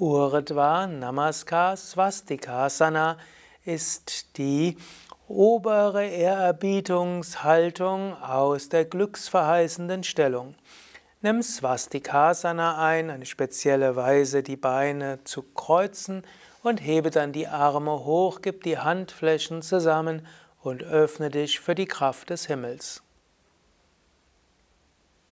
Urdhva Namaskar Swastikasana ist die obere Ehrerbietungshaltung aus der glücksverheißenden Stellung. Nimm Swastikasana ein, eine spezielle Weise, die Beine zu kreuzen und hebe dann die Arme hoch, gib die Handflächen zusammen und öffne dich für die Kraft des Himmels.